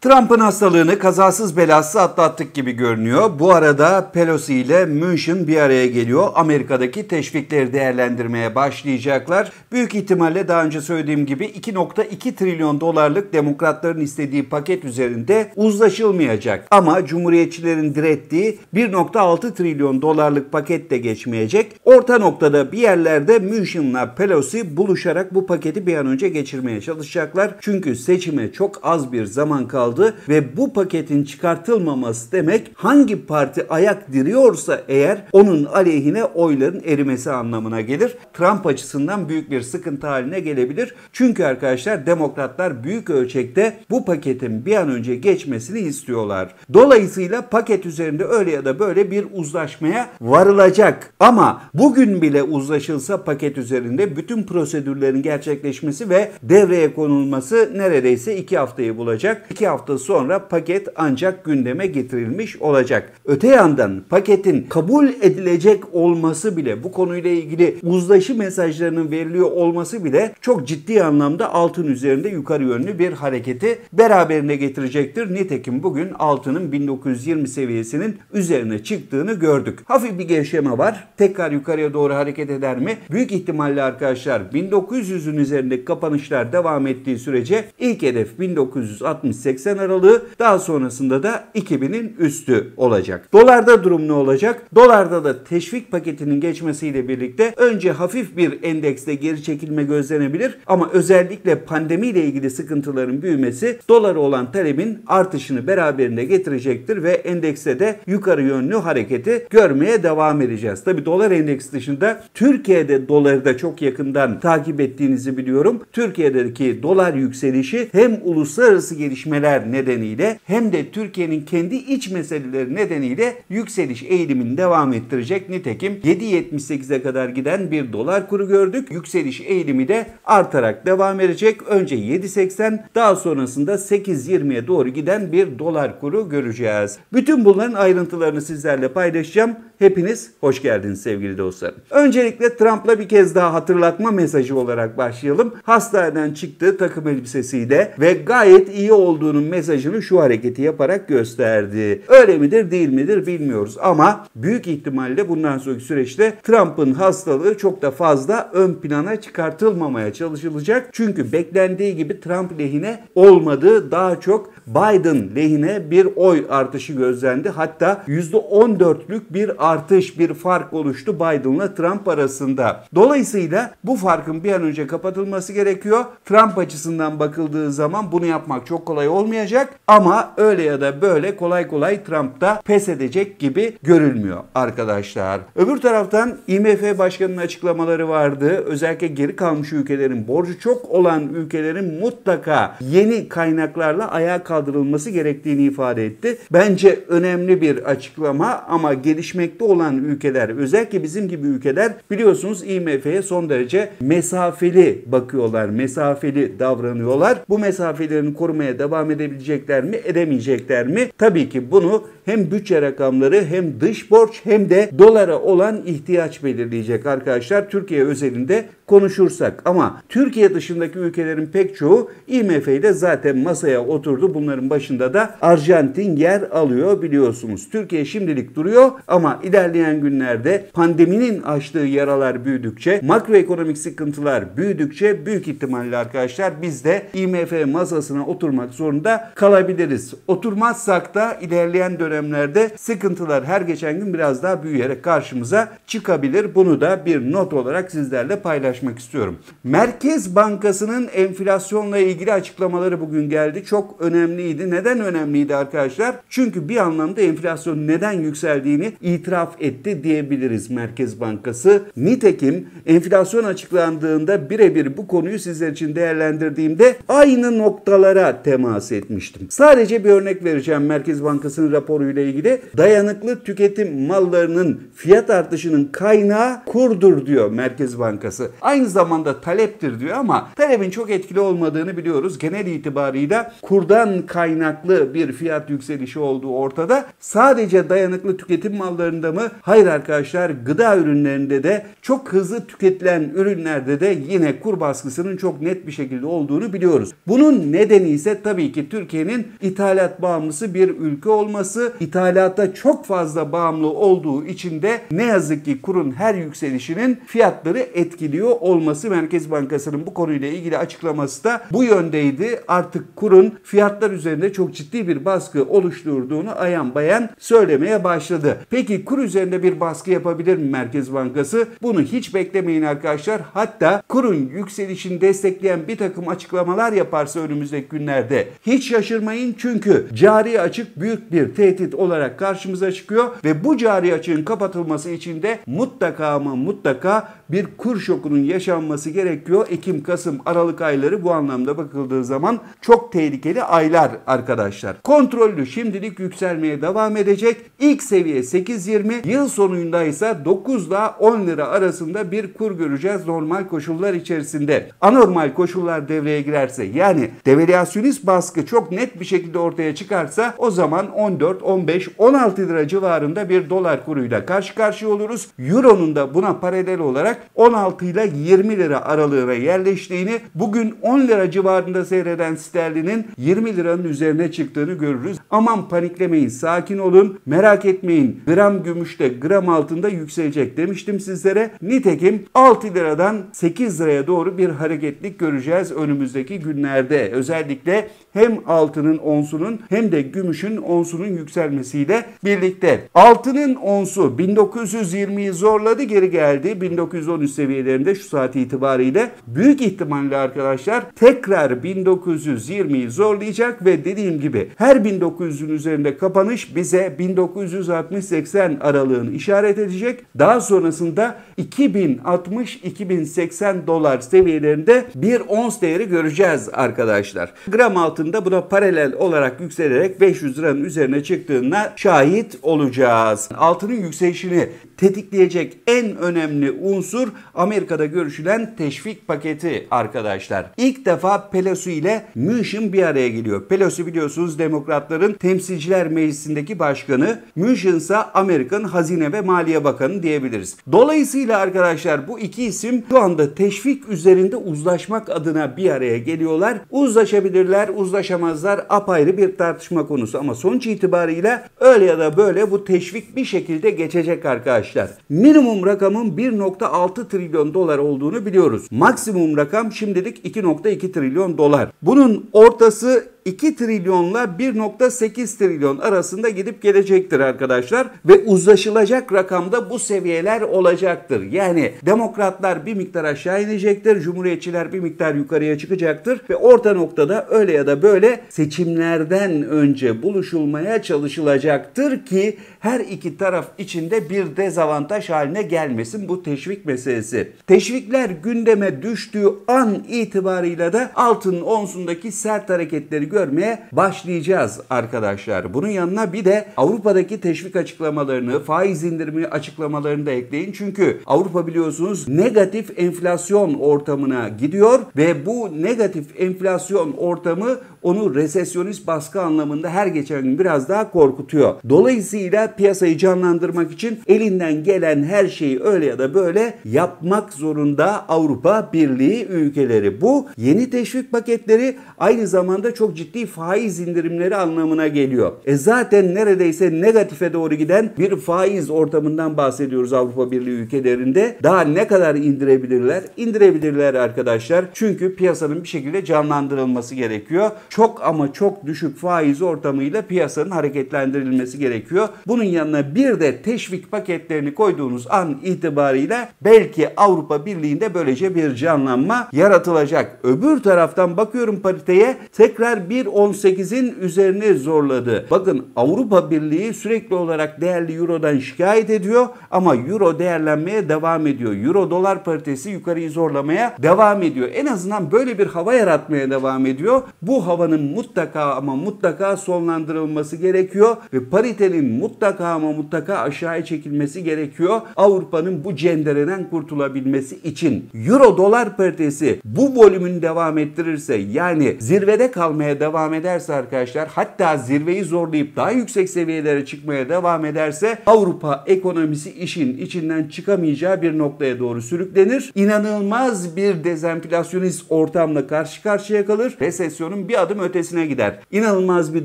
Trump'ın hastalığını kazasız belasız atlattık gibi görünüyor. Bu arada Pelosi ile München bir araya geliyor. Amerika'daki teşvikleri değerlendirmeye başlayacaklar. Büyük ihtimalle daha önce söylediğim gibi 2.2 trilyon dolarlık demokratların istediği paket üzerinde uzlaşılmayacak. Ama cumhuriyetçilerin direttiği 1.6 trilyon dolarlık paket de geçmeyecek. Orta noktada bir yerlerde München'la Pelosi buluşarak bu paketi bir an önce geçirmeye çalışacaklar. Çünkü seçime çok az bir zaman kaldı aldı ve bu paketin çıkartılmaması demek hangi parti ayak diriyorsa eğer onun aleyhine oyların erimesi anlamına gelir. Trump açısından büyük bir sıkıntı haline gelebilir. Çünkü arkadaşlar demokratlar büyük ölçekte bu paketin bir an önce geçmesini istiyorlar. Dolayısıyla paket üzerinde öyle ya da böyle bir uzlaşmaya varılacak. Ama bugün bile uzlaşılsa paket üzerinde bütün prosedürlerin gerçekleşmesi ve devreye konulması neredeyse iki haftayı bulacak. İki hafta hafta sonra paket ancak gündeme getirilmiş olacak. Öte yandan paketin kabul edilecek olması bile bu konuyla ilgili uzlaşı mesajlarının veriliyor olması bile çok ciddi anlamda altın üzerinde yukarı yönlü bir hareketi beraberine getirecektir. Nitekim bugün altının 1920 seviyesinin üzerine çıktığını gördük. Hafif bir gevşeme var. Tekrar yukarıya doğru hareket eder mi? Büyük ihtimalle arkadaşlar 1900'ün üzerindeki kapanışlar devam ettiği sürece ilk hedef 1960-80 80 aralığı daha sonrasında da 2000'in üstü olacak. Dolarda durum ne olacak? Dolarda da teşvik paketinin geçmesiyle birlikte önce hafif bir endekste geri çekilme gözlenebilir ama özellikle pandemiyle ilgili sıkıntıların büyümesi doları olan talebin artışını beraberinde getirecektir ve endekste de yukarı yönlü hareketi görmeye devam edeceğiz. Tabi dolar endeksi dışında Türkiye'de doları da çok yakından takip ettiğinizi biliyorum. Türkiye'deki dolar yükselişi hem uluslararası gelişmeler sebepler nedeniyle hem de Türkiye'nin kendi iç meseleleri nedeniyle yükseliş eğilimini devam ettirecek. Nitekim 7.78'e kadar giden bir dolar kuru gördük. Yükseliş eğilimi de artarak devam edecek. Önce 7.80 daha sonrasında 8.20'ye doğru giden bir dolar kuru göreceğiz. Bütün bunların ayrıntılarını sizlerle paylaşacağım. Hepiniz hoş geldiniz sevgili dostlarım. Öncelikle Trump'la bir kez daha hatırlatma mesajı olarak başlayalım. Hastaneden çıktığı takım elbisesiyle ve gayet iyi olduğunun mesajını şu hareketi yaparak gösterdi. Öyle midir değil midir bilmiyoruz ama büyük ihtimalle bundan sonraki süreçte Trump'ın hastalığı çok da fazla ön plana çıkartılmamaya çalışılacak. Çünkü beklendiği gibi Trump lehine olmadığı daha çok Biden lehine bir oy artışı gözlendi. Hatta %14'lük bir artış, bir fark oluştu Biden'la Trump arasında. Dolayısıyla bu farkın bir an önce kapatılması gerekiyor. Trump açısından bakıldığı zaman bunu yapmak çok kolay olmayacak ama öyle ya da böyle kolay kolay Trump da pes edecek gibi görülmüyor arkadaşlar. Öbür taraftan IMF Başkanı'nın açıklamaları vardı. Özellikle geri kalmış ülkelerin, borcu çok olan ülkelerin mutlaka yeni kaynaklarla ayağa kaldırılması gerektiğini ifade etti. Bence önemli bir açıklama ama gelişmek gelişmekte olan ülkeler özellikle bizim gibi ülkeler biliyorsunuz IMF'ye son derece mesafeli bakıyorlar. Mesafeli davranıyorlar. Bu mesafelerini korumaya devam edebilecekler mi? Edemeyecekler mi? Tabii ki bunu hem bütçe rakamları hem dış borç hem de dolara olan ihtiyaç belirleyecek arkadaşlar. Türkiye özelinde konuşursak ama Türkiye dışındaki ülkelerin pek çoğu IMF ile zaten masaya oturdu. Bunların başında da Arjantin yer alıyor biliyorsunuz. Türkiye şimdilik duruyor ama ilerleyen günlerde pandeminin açtığı yaralar büyüdükçe, makroekonomik sıkıntılar büyüdükçe büyük ihtimalle arkadaşlar biz de IMF masasına oturmak zorunda kalabiliriz. Oturmazsak da ilerleyen dönemlerde sıkıntılar her geçen gün biraz daha büyüyerek karşımıza çıkabilir. Bunu da bir not olarak sizlerle paylaşmak istiyorum. Merkez Bankası'nın enflasyonla ilgili açıklamaları bugün geldi. Çok önemliydi. Neden önemliydi arkadaşlar? Çünkü bir anlamda enflasyon neden yükseldiğini itiraf itiraf etti diyebiliriz Merkez Bankası. Nitekim enflasyon açıklandığında birebir bu konuyu sizler için değerlendirdiğimde aynı noktalara temas etmiştim. Sadece bir örnek vereceğim Merkez Bankası'nın raporuyla ilgili. Dayanıklı tüketim mallarının fiyat artışının kaynağı kurdur diyor Merkez Bankası. Aynı zamanda taleptir diyor ama talebin çok etkili olmadığını biliyoruz. Genel itibarıyla kurdan kaynaklı bir fiyat yükselişi olduğu ortada. Sadece dayanıklı tüketim mallarında açıklama. Hayır arkadaşlar gıda ürünlerinde de çok hızlı tüketilen ürünlerde de yine kur baskısının çok net bir şekilde olduğunu biliyoruz. Bunun nedeni ise tabii ki Türkiye'nin ithalat bağımlısı bir ülke olması, ithalata çok fazla bağımlı olduğu için de ne yazık ki kurun her yükselişinin fiyatları etkiliyor olması Merkez Bankası'nın bu konuyla ilgili açıklaması da bu yöndeydi. Artık kurun fiyatlar üzerinde çok ciddi bir baskı oluşturduğunu ayan bayan söylemeye başladı. Peki kur üzerinde bir baskı yapabilir mi Merkez Bankası? Bunu hiç beklemeyin arkadaşlar. Hatta kurun yükselişini destekleyen bir takım açıklamalar yaparsa önümüzdeki günlerde hiç şaşırmayın çünkü cari açık büyük bir tehdit olarak karşımıza çıkıyor ve bu cari açığın kapatılması için de mutlaka ama mutlaka bir kur şokunun yaşanması gerekiyor. Ekim, Kasım, Aralık ayları bu anlamda bakıldığı zaman çok tehlikeli aylar arkadaşlar. Kontrollü şimdilik yükselmeye devam edecek. İlk seviye 8.20, yıl sonunda ise 9 ile 10 lira arasında bir kur göreceğiz normal koşullar içerisinde. Anormal koşullar devreye girerse yani devalüasyonist baskı çok net bir şekilde ortaya çıkarsa o zaman 14, 15, 16 lira civarında bir dolar kuruyla karşı karşıya oluruz. Euro'nun da buna paralel olarak 16 ile 20 lira aralığına yerleştiğini, bugün 10 lira civarında seyreden sterlinin 20 liranın üzerine çıktığını görürüz. Aman paniklemeyin, sakin olun, merak etmeyin. Gram gümüşte, gram altında yükselecek demiştim sizlere. Nitekim 6 liradan 8 liraya doğru bir hareketlik göreceğiz önümüzdeki günlerde. Özellikle hem altının onsunun hem de gümüşün onsunun yükselmesiyle birlikte. Altının onsu 1920'yi zorladı geri geldi. 19 813 seviyelerinde şu saat itibariyle büyük ihtimalle arkadaşlar tekrar 1920'yi zorlayacak ve dediğim gibi her 1900'ün üzerinde kapanış bize 1960-80 aralığını işaret edecek. Daha sonrasında 2060-2080 dolar seviyelerinde bir ons değeri göreceğiz arkadaşlar. Gram altında buna paralel olarak yükselerek 500 liranın üzerine çıktığına şahit olacağız. Altının yükselişini tetikleyecek en önemli unsur Amerika'da görüşülen teşvik paketi arkadaşlar. İlk defa Pelosi ile Mnuchin bir araya geliyor. Pelosi biliyorsunuz demokratların temsilciler meclisindeki başkanı. Mnuchin ise Amerikan Hazine ve Maliye Bakanı diyebiliriz. Dolayısıyla arkadaşlar bu iki isim şu anda teşvik üzerinde uzlaşmak adına bir araya geliyorlar. Uzlaşabilirler, uzlaşamazlar apayrı bir tartışma konusu ama sonuç itibariyle öyle ya da böyle bu teşvik bir şekilde geçecek arkadaşlar arkadaşlar. Minimum rakamın 1.6 trilyon dolar olduğunu biliyoruz. Maksimum rakam şimdilik 2.2 trilyon dolar. Bunun ortası 2 trilyonla 1.8 trilyon arasında gidip gelecektir arkadaşlar ve uzlaşılacak rakamda bu seviyeler olacaktır. Yani demokratlar bir miktar aşağı inecektir, cumhuriyetçiler bir miktar yukarıya çıkacaktır ve orta noktada öyle ya da böyle seçimlerden önce buluşulmaya çalışılacaktır ki her iki taraf içinde bir dezavantaj haline gelmesin bu teşvik meselesi. Teşvikler gündeme düştüğü an itibarıyla da altın onsundaki sert hareketleri görmeye başlayacağız arkadaşlar. Bunun yanına bir de Avrupa'daki teşvik açıklamalarını, faiz indirimi açıklamalarını da ekleyin. Çünkü Avrupa biliyorsunuz negatif enflasyon ortamına gidiyor ve bu negatif enflasyon ortamı onu resesyonist baskı anlamında her geçen gün biraz daha korkutuyor. Dolayısıyla piyasayı canlandırmak için elinden gelen her şeyi öyle ya da böyle yapmak zorunda Avrupa Birliği ülkeleri. Bu yeni teşvik paketleri aynı zamanda çok ciddi faiz indirimleri anlamına geliyor. E zaten neredeyse negatife doğru giden bir faiz ortamından bahsediyoruz Avrupa Birliği ülkelerinde. Daha ne kadar indirebilirler? İndirebilirler arkadaşlar. Çünkü piyasanın bir şekilde canlandırılması gerekiyor. Çok ama çok düşük faiz ortamıyla piyasanın hareketlendirilmesi gerekiyor. Bunun yanına bir de teşvik paketlerini koyduğunuz an itibariyle belki Avrupa Birliği'nde böylece bir canlanma yaratılacak. Öbür taraftan bakıyorum pariteye tekrar 1.18'in üzerine zorladı. Bakın Avrupa Birliği sürekli olarak değerli Euro'dan şikayet ediyor ama Euro değerlenmeye devam ediyor. Euro dolar paritesi yukarıyı zorlamaya devam ediyor. En azından böyle bir hava yaratmaya devam ediyor. Bu havanın mutlaka ama mutlaka sonlandırılması gerekiyor ve paritenin mutlaka ama mutlaka aşağıya çekilmesi gerekiyor. Avrupa'nın bu cenderenen kurtulabilmesi için. Euro dolar paritesi bu volümünü devam ettirirse yani zirvede kalmaya devam ederse arkadaşlar hatta zirveyi zorlayıp daha yüksek seviyelere çıkmaya devam ederse Avrupa ekonomisi işin içinden çıkamayacağı bir noktaya doğru sürüklenir. İnanılmaz bir dezenflasyonist ortamla karşı karşıya kalır. Resesyonun bir adım ötesine gider. İnanılmaz bir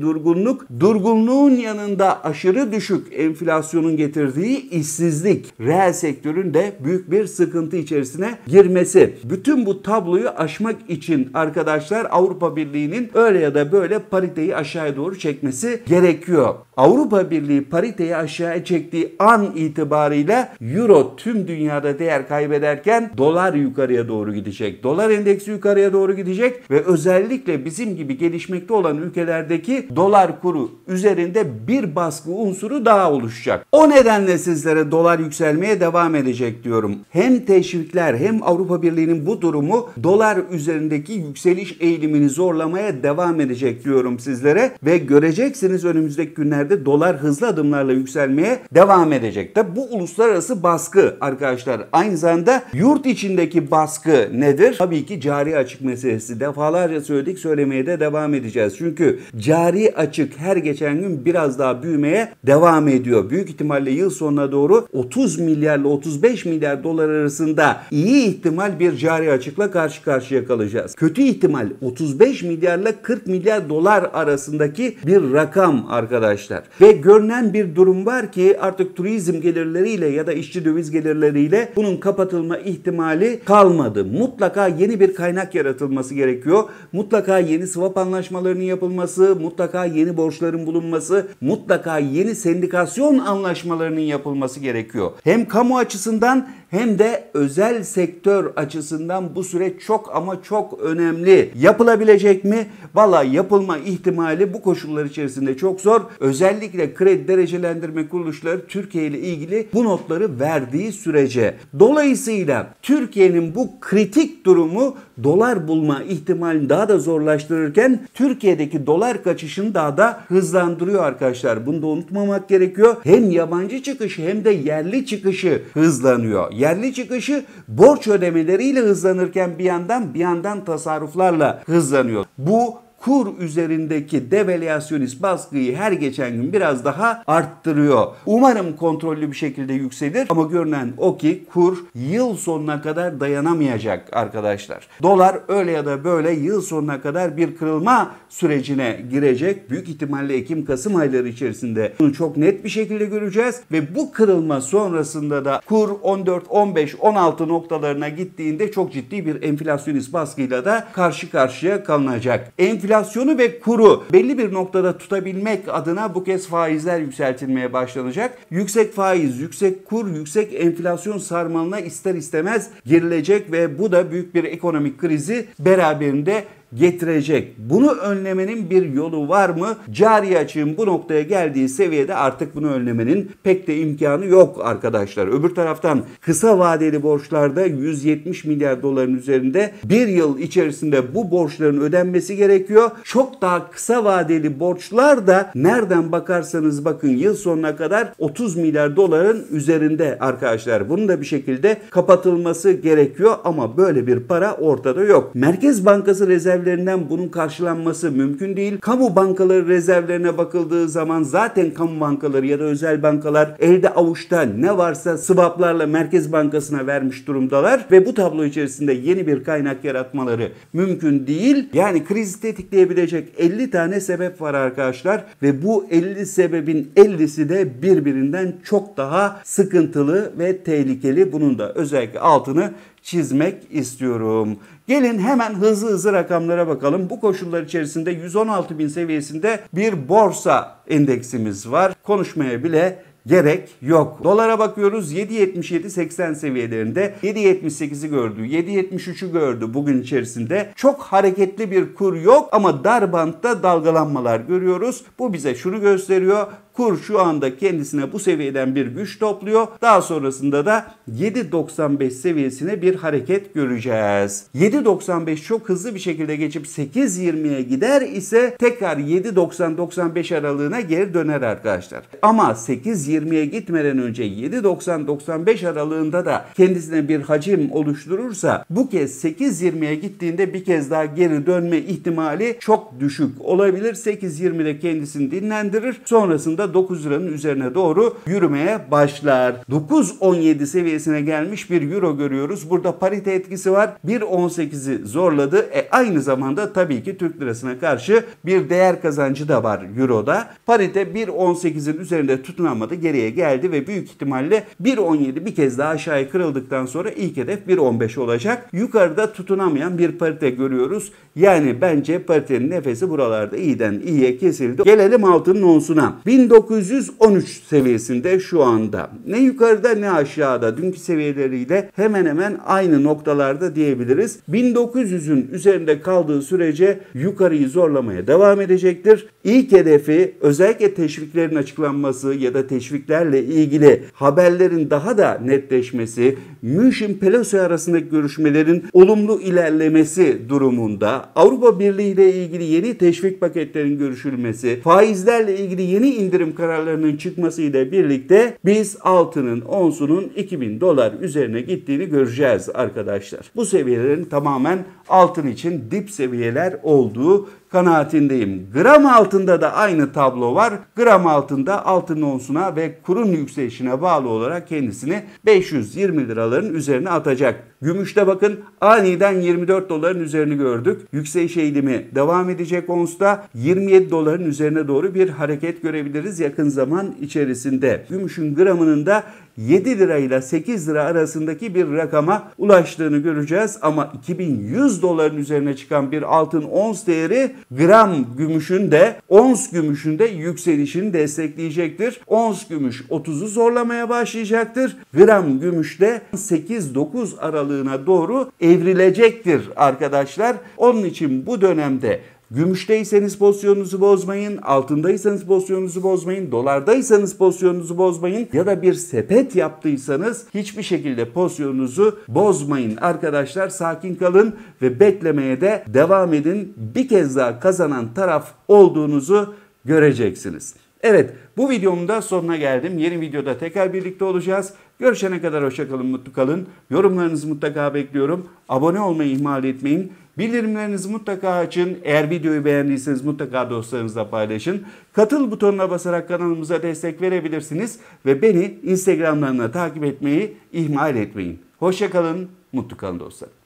durgunluk. Durgunluğun yanında aşırı düşük enflasyonun getirdiği işsizlik reel sektörün de büyük bir sıkıntı içerisine girmesi. Bütün bu tabloyu aşmak için arkadaşlar Avrupa Birliği'nin öyle ya da böyle pariteyi aşağıya doğru çekmesi gerekiyor. Avrupa Birliği pariteyi aşağıya çektiği an itibarıyla euro tüm dünyada değer kaybederken dolar yukarıya doğru gidecek. Dolar endeksi yukarıya doğru gidecek ve özellikle bizim gibi gelişmekte olan ülkelerdeki dolar kuru üzerinde bir baskı unsuru daha oluşacak. O nedenle sizlere dolar yükselmeye devam edecek diyorum. Hem teşvikler hem Avrupa Birliği'nin bu durumu dolar üzerindeki yükseliş eğilimini zorlamaya devam devam edecek diyorum sizlere ve göreceksiniz önümüzdeki günlerde dolar hızlı adımlarla yükselmeye devam edecek. Tabi bu uluslararası baskı arkadaşlar aynı zamanda yurt içindeki baskı nedir? Tabii ki cari açık meselesi. Defalarca söyledik söylemeye de devam edeceğiz. Çünkü cari açık her geçen gün biraz daha büyümeye devam ediyor. Büyük ihtimalle yıl sonuna doğru 30 milyarla 35 milyar dolar arasında iyi ihtimal bir cari açıkla karşı karşıya kalacağız. Kötü ihtimal 35 milyarla 40 40 milyar dolar arasındaki bir rakam arkadaşlar. Ve görünen bir durum var ki artık turizm gelirleriyle ya da işçi döviz gelirleriyle bunun kapatılma ihtimali kalmadı. Mutlaka yeni bir kaynak yaratılması gerekiyor. Mutlaka yeni swap anlaşmalarının yapılması, mutlaka yeni borçların bulunması, mutlaka yeni sendikasyon anlaşmalarının yapılması gerekiyor. Hem kamu açısından hem de özel sektör açısından bu süreç çok ama çok önemli. Yapılabilecek mi? Vallahi alay yapılma ihtimali bu koşullar içerisinde çok zor. Özellikle kredi derecelendirme kuruluşları Türkiye ile ilgili bu notları verdiği sürece. Dolayısıyla Türkiye'nin bu kritik durumu dolar bulma ihtimalini daha da zorlaştırırken Türkiye'deki dolar kaçışını daha da hızlandırıyor arkadaşlar. Bunu da unutmamak gerekiyor. Hem yabancı çıkışı hem de yerli çıkışı hızlanıyor. Yerli çıkışı borç ödemeleriyle hızlanırken bir yandan bir yandan tasarruflarla hızlanıyor. Bu kur üzerindeki devalüasyonist baskıyı her geçen gün biraz daha arttırıyor. Umarım kontrollü bir şekilde yükselir ama görünen o ki kur yıl sonuna kadar dayanamayacak arkadaşlar. Dolar öyle ya da böyle yıl sonuna kadar bir kırılma sürecine girecek. Büyük ihtimalle Ekim-Kasım ayları içerisinde bunu çok net bir şekilde göreceğiz ve bu kırılma sonrasında da kur 14, 15, 16 noktalarına gittiğinde çok ciddi bir enflasyonist baskıyla da karşı karşıya kalınacak. Enflasyonu ve kuru belli bir noktada tutabilmek adına bu kez faizler yükseltilmeye başlanacak. Yüksek faiz, yüksek kur, yüksek enflasyon sarmalına ister istemez girilecek ve bu da büyük bir ekonomik ekonomik krizi beraberinde getirecek. Bunu önlemenin bir yolu var mı? Cari açığın bu noktaya geldiği seviyede artık bunu önlemenin pek de imkanı yok arkadaşlar. Öbür taraftan kısa vadeli borçlarda 170 milyar doların üzerinde bir yıl içerisinde bu borçların ödenmesi gerekiyor. Çok daha kısa vadeli borçlar da nereden bakarsanız bakın yıl sonuna kadar 30 milyar doların üzerinde arkadaşlar. Bunun da bir şekilde kapatılması gerekiyor ama böyle bir para ortada yok. Merkez Bankası rezervi rezervlerinden bunun karşılanması mümkün değil. Kamu bankaları rezervlerine bakıldığı zaman zaten kamu bankaları ya da özel bankalar elde avuçta ne varsa sıvaplarla Merkez Bankası'na vermiş durumdalar ve bu tablo içerisinde yeni bir kaynak yaratmaları mümkün değil. Yani krizi tetikleyebilecek 50 tane sebep var arkadaşlar ve bu 50 sebebin 50'si de birbirinden çok daha sıkıntılı ve tehlikeli. Bunun da özellikle altını çizmek istiyorum. Gelin hemen hızlı hızlı rakamlara bakalım. Bu koşullar içerisinde 116 bin seviyesinde bir borsa endeksimiz var. Konuşmaya bile gerek yok. Dolara bakıyoruz 7.77-80 seviyelerinde 7.78'i gördü, 7.73'ü gördü bugün içerisinde. Çok hareketli bir kur yok ama dar bantta dalgalanmalar görüyoruz. Bu bize şunu gösteriyor. Kur şu anda kendisine bu seviyeden bir güç topluyor. Daha sonrasında da 7.95 seviyesine bir hareket göreceğiz. 7.95 çok hızlı bir şekilde geçip 8.20'ye gider ise tekrar 7.90-95 aralığına geri döner arkadaşlar. Ama 8.20'ye gitmeden önce 7.90-95 aralığında da kendisine bir hacim oluşturursa bu kez 8.20'ye gittiğinde bir kez daha geri dönme ihtimali çok düşük olabilir. 8.20'de kendisini dinlendirir. Sonrasında da 9 liranın üzerine doğru yürümeye başlar. 9.17 seviyesine gelmiş bir euro görüyoruz. Burada parite etkisi var. 1.18'i zorladı. E aynı zamanda tabii ki Türk lirasına karşı bir değer kazancı da var euroda. Parite 1.18'in üzerinde tutunamadı. Geriye geldi ve büyük ihtimalle 1.17 bir kez daha aşağıya kırıldıktan sonra ilk hedef 1.15 olacak. Yukarıda tutunamayan bir parite görüyoruz. Yani bence paritenin nefesi buralarda iyiden iyiye kesildi. Gelelim altının onsuna. 1900 1913 seviyesinde şu anda. Ne yukarıda ne aşağıda dünkü seviyeleriyle hemen hemen aynı noktalarda diyebiliriz. 1900'ün üzerinde kaldığı sürece yukarıyı zorlamaya devam edecektir. İlk hedefi özellikle teşviklerin açıklanması ya da teşviklerle ilgili haberlerin daha da netleşmesi, Münşin Pelosi arasındaki görüşmelerin olumlu ilerlemesi durumunda, Avrupa Birliği ile ilgili yeni teşvik paketlerin görüşülmesi, faizlerle ilgili yeni indirim indirim kararlarının çıkmasıyla birlikte biz altının onsunun 2000 dolar üzerine gittiğini göreceğiz arkadaşlar. Bu seviyelerin tamamen altın için dip seviyeler olduğu kanaatindeyim. Gram altında da aynı tablo var. Gram altında altın onsuna ve kurun yükselişine bağlı olarak kendisini 520 liraların üzerine atacak. Gümüşte bakın aniden 24 doların üzerini gördük. Yükseliş eğilimi devam edecek onsta 27 doların üzerine doğru bir hareket görebiliriz yakın zaman içerisinde. Gümüşün gramının da 7 lira ile 8 lira arasındaki bir rakama ulaştığını göreceğiz. Ama 2100 doların üzerine çıkan bir altın ons değeri gram gümüşün de ons gümüşün de yükselişini destekleyecektir. Ons gümüş 30'u zorlamaya başlayacaktır. Gram gümüş de 8-9 aralığına doğru evrilecektir arkadaşlar. Onun için bu dönemde Gümüşteyseniz pozisyonunuzu bozmayın, altındaysanız pozisyonunuzu bozmayın, dolardaysanız pozisyonunuzu bozmayın ya da bir sepet yaptıysanız hiçbir şekilde pozisyonunuzu bozmayın. Arkadaşlar sakin kalın ve beklemeye de devam edin. Bir kez daha kazanan taraf olduğunuzu göreceksiniz. Evet bu videomun da sonuna geldim. Yeni videoda tekrar birlikte olacağız. Görüşene kadar hoşçakalın, mutlu kalın. Yorumlarınızı mutlaka bekliyorum. Abone olmayı ihmal etmeyin. Bildirimlerinizi mutlaka açın. Eğer videoyu beğendiyseniz mutlaka dostlarınızla paylaşın. Katıl butonuna basarak kanalımıza destek verebilirsiniz. Ve beni Instagram'larına takip etmeyi ihmal etmeyin. Hoşçakalın, mutlu kalın dostlar.